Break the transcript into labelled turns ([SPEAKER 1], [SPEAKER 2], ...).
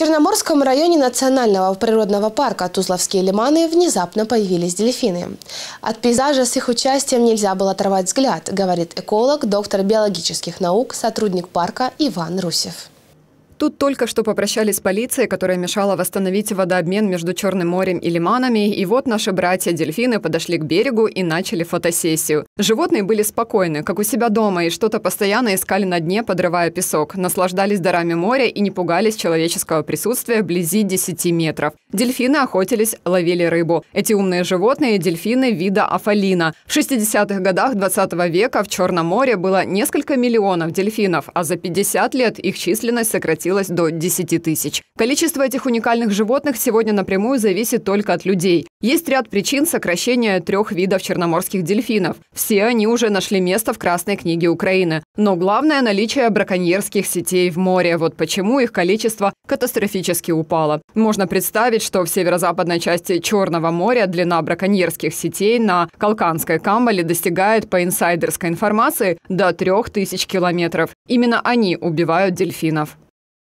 [SPEAKER 1] Черноморском районе национального природного парка Тузловские лиманы внезапно появились дельфины. От пейзажа с их участием нельзя было оторвать взгляд, говорит эколог, доктор биологических наук, сотрудник парка Иван Русев.
[SPEAKER 2] Тут только что попрощались с полицией, которая мешала восстановить водообмен между Черным морем и лиманами, и вот наши братья-дельфины подошли к берегу и начали фотосессию. Животные были спокойны, как у себя дома, и что-то постоянно искали на дне, подрывая песок, наслаждались дарами моря и не пугались человеческого присутствия вблизи 10 метров. Дельфины охотились, ловили рыбу. Эти умные животные – дельфины вида афалина. В 60-х годах 20 века в Черном море было несколько миллионов дельфинов, а за 50 лет их численность сократилась сократилось до 10 тысяч. Количество этих уникальных животных сегодня напрямую зависит только от людей. Есть ряд причин сокращения трех видов черноморских дельфинов. Все они уже нашли место в Красной книге Украины. Но главное – наличие браконьерских сетей в море. Вот почему их количество катастрофически упало. Можно представить, что в северо-западной части Черного моря длина браконьерских сетей на Калканской камбале достигает, по инсайдерской информации, до 3000 километров. Именно они убивают дельфинов.